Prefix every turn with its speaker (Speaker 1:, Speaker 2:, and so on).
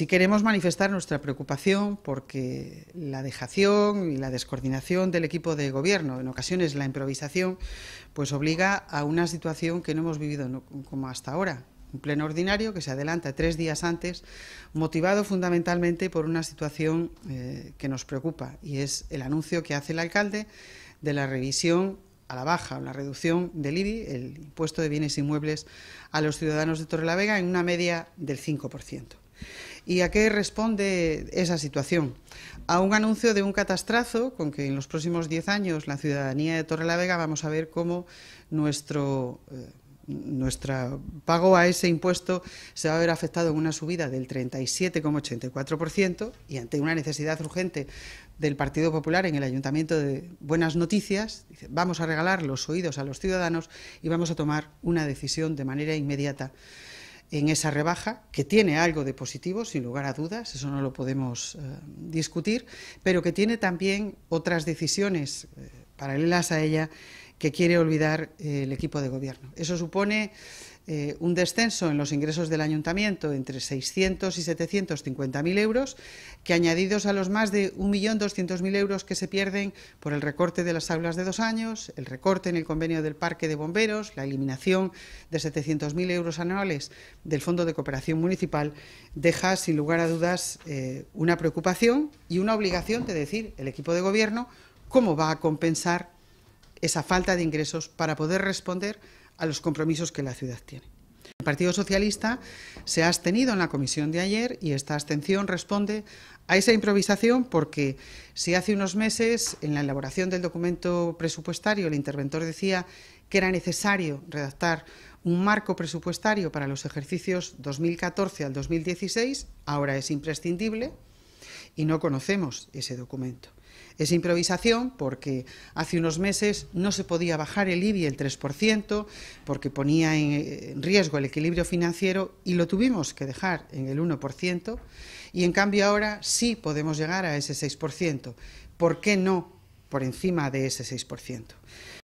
Speaker 1: Si queremos manifestar nuestra preocupación porque la dejación y la descoordinación del equipo de gobierno, en ocasiones la improvisación, pues obliga a una situación que no hemos vivido como hasta ahora, un pleno ordinario que se adelanta tres días antes, motivado fundamentalmente por una situación eh, que nos preocupa y es el anuncio que hace el alcalde de la revisión a la baja o la reducción del IBI, el impuesto de bienes inmuebles, a los ciudadanos de Torrelavega en una media del 5%. ¿Y a qué responde esa situación? A un anuncio de un catastrazo con que en los próximos diez años la ciudadanía de Torrelavega vamos a ver cómo nuestro... Eh, pago a ese impuesto se va a ver afectado en una subida del 37,84% y ante una necesidad urgente del Partido Popular en el Ayuntamiento de Buenas Noticias, vamos a regalar los oídos a los ciudadanos y vamos a tomar una decisión de manera inmediata en esa rebaja, que tiene algo de positivo, sin lugar a dudas, eso no lo podemos eh, discutir, pero que tiene también otras decisiones eh, paralelas a ella que quiere olvidar eh, el equipo de gobierno. Eso supone eh, un descenso en los ingresos del ayuntamiento entre 600 y 750.000 euros, que añadidos a los más de 1.200.000 euros que se pierden por el recorte de las aulas de dos años, el recorte en el convenio del parque de bomberos, la eliminación de 700.000 euros anuales del Fondo de Cooperación Municipal, deja sin lugar a dudas eh, una preocupación y una obligación de decir el equipo de gobierno cómo va a compensar esa falta de ingresos para poder responder a los compromisos que la ciudad tiene. El Partido Socialista se ha abstenido en la comisión de ayer y esta abstención responde a esa improvisación porque si hace unos meses en la elaboración del documento presupuestario el interventor decía que era necesario redactar un marco presupuestario para los ejercicios 2014 al 2016, ahora es imprescindible y no conocemos ese documento. Es improvisación porque hace unos meses no se podía bajar el IBI el 3% porque ponía en riesgo el equilibrio financiero y lo tuvimos que dejar en el 1% y en cambio ahora sí podemos llegar a ese 6%. ¿Por qué no por encima de ese 6%?